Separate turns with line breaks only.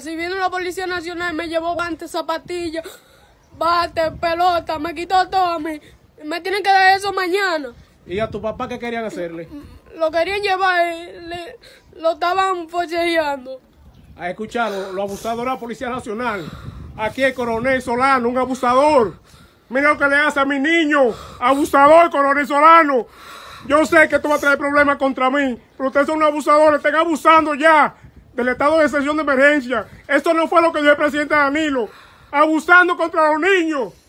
si vino la Policía Nacional, me llevó guantes, zapatillas, bate, pelota, me quitó todo a mí. Me tienen que dar eso mañana.
¿Y a tu papá qué querían hacerle?
Lo querían llevar, eh, lo estaban forcejeando.
¿Has
escuchado? Lo abusador de la Policía Nacional. Aquí el coronel Solano, un abusador. Mira lo que le hace a mi niño. Abusador, coronel Solano. Yo sé que tú vas a traer problemas contra mí, pero ustedes son abusadores, están abusando ya del estado de excepción de emergencia. Esto no fue lo que dio el presidente Danilo, abusando contra los niños.